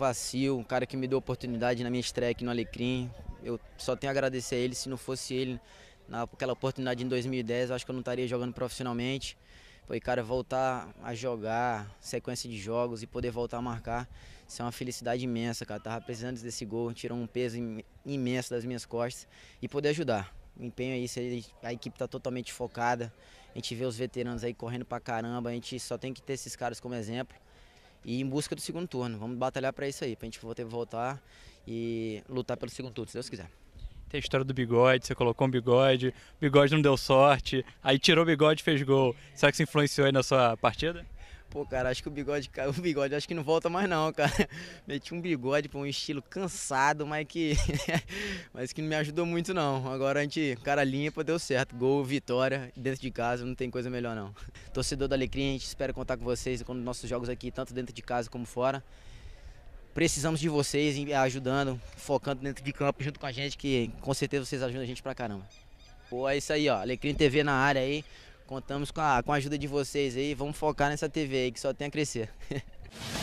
Vacio, um cara que me deu oportunidade na minha estreia aqui no Alecrim. Eu só tenho a agradecer a ele, se não fosse ele, naquela oportunidade em 2010, eu acho que eu não estaria jogando profissionalmente. Foi, cara, voltar a jogar, sequência de jogos e poder voltar a marcar, isso é uma felicidade imensa, cara. Tava precisando desse gol, tirou um peso imenso das minhas costas e poder ajudar. O empenho é isso, a equipe tá totalmente focada. A gente vê os veteranos aí correndo pra caramba, a gente só tem que ter esses caras como exemplo e em busca do segundo turno. Vamos batalhar para isso aí, para a gente poder voltar e lutar pelo segundo turno, se Deus quiser. Tem a história do bigode, você colocou um bigode, o bigode não deu sorte, aí tirou o bigode e fez gol. Será que isso influenciou aí na sua partida? Pô, cara, acho que o bigode, o bigode acho que não volta mais não, cara. Meti um bigode para um estilo cansado, mas que mas que não me ajudou muito não. Agora a gente, cara limpa, deu certo. Gol, vitória, dentro de casa, não tem coisa melhor não. Torcedor da Alecrim, a gente espera contar com vocês quando nossos jogos aqui, tanto dentro de casa como fora. Precisamos de vocês ajudando, focando dentro de campo junto com a gente, que com certeza vocês ajudam a gente pra caramba. Pô, é isso aí, ó. Alecrim TV na área aí. Contamos com a, com a ajuda de vocês aí. Vamos focar nessa TV aí que só tem a crescer.